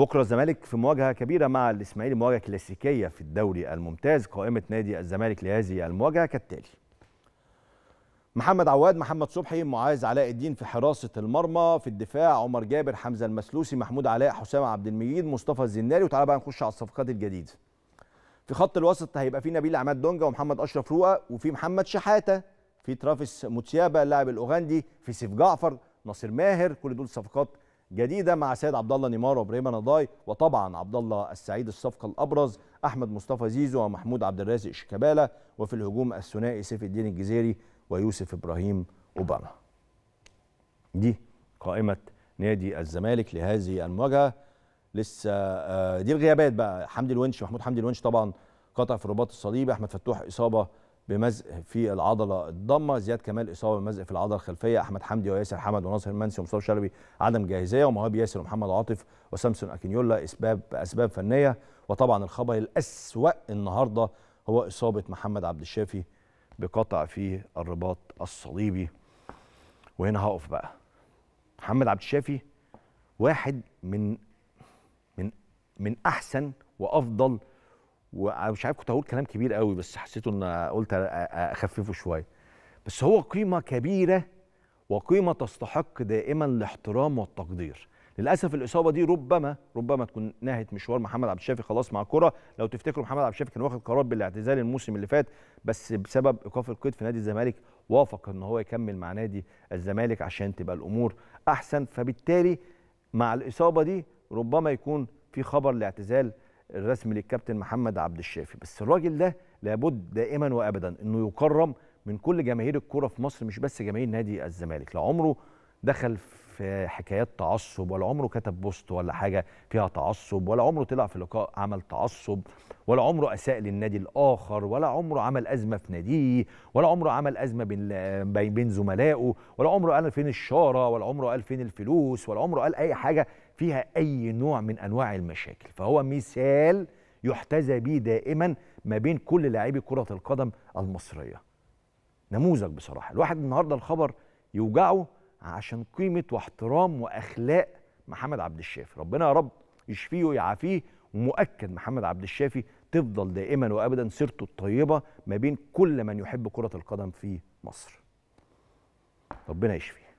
بكره الزمالك في مواجهه كبيره مع الاسماعيلي مواجهه كلاسيكيه في الدوري الممتاز قائمه نادي الزمالك لهذه المواجهه كالتالي محمد عواد محمد صبحي معاذ علاء الدين في حراسه المرمى في الدفاع عمر جابر حمزه المسلوسي محمود علاء حسام عبد المجيد مصطفى الزناري وتعالى بقى نخش على الصفقات الجديده في خط الوسط هيبقى في نبيل عماد دونجا ومحمد اشرف رؤى وفي محمد شحاته في ترافيس موتسيابا اللاعب الاوغندي في سيف جعفر ناصر ماهر كل دول صفقات جديده مع سيد عبد الله نيمار وابراهيم نضاي وطبعا عبد الله السعيد الصفقه الابرز احمد مصطفى زيزو ومحمود عبد الرازق شيكابالا وفي الهجوم الثنائي سيف الدين الجزيري ويوسف ابراهيم اوباما دي قائمه نادي الزمالك لهذه المواجهه لسه آه، دي الغيابات بقى حمدي الونش محمود حمدي الونش طبعا قطع في الرباط الصليبي احمد فتوح اصابه بمزق في العضله الضمه زياد كمال اصابه بمزق في العضله الخلفيه احمد حمدي وياسر حمد وناصر المنسي ومصطفى شلبي عدم جاهزيه ومهاب ياسر ومحمد عاطف وسامسون اكينيولا اسباب اسباب فنيه وطبعا الخبر الاسوا النهارده هو اصابه محمد عبد الشافي بقطع في الرباط الصليبي وهنا هقف بقى محمد عبد الشافي واحد من من من احسن وافضل ومش عارف كنت هقول كلام كبير قوي بس حسيته ان قلت اخففه شويه بس هو قيمه كبيره وقيمه تستحق دائما الاحترام والتقدير للاسف الاصابه دي ربما ربما تكون نهت مشوار محمد عبد الشافي خلاص مع الكره لو تفتكروا محمد عبد الشافي كان واخد قرار بالاعتزال الموسم اللي فات بس بسبب ايقاف القيد في نادي الزمالك وافق ان هو يكمل مع نادي الزمالك عشان تبقى الامور احسن فبالتالي مع الاصابه دي ربما يكون في خبر لاعتزال الرسمي للكابتن محمد عبد الشافي بس الراجل ده لابد دائما وابدا انه يكرم من كل جماهير الكوره في مصر مش بس جماهير نادي الزمالك لعمره دخل في حكايات تعصب ولا عمره كتب بوست ولا حاجه فيها تعصب ولا عمره طلع في لقاء عمل تعصب ولا عمره اساء للنادي الاخر ولا عمره عمل ازمه في ناديه ولا عمره عمل ازمه بين بين زملائه ولا عمره قال فين الشاره ولا عمره قال فين الفلوس ولا عمره قال اي حاجه فيها اي نوع من انواع المشاكل فهو مثال يحتذى به دائما ما بين كل لاعبي كره القدم المصريه نموذج بصراحه الواحد النهارده الخبر يوجعه عشان قيمه واحترام واخلاق محمد عبد الشافي ربنا يا رب يشفيه ويعافيه ومؤكد محمد عبد الشافي تفضل دائما وابدا سيرته الطيبه ما بين كل من يحب كره القدم في مصر ربنا يشفيه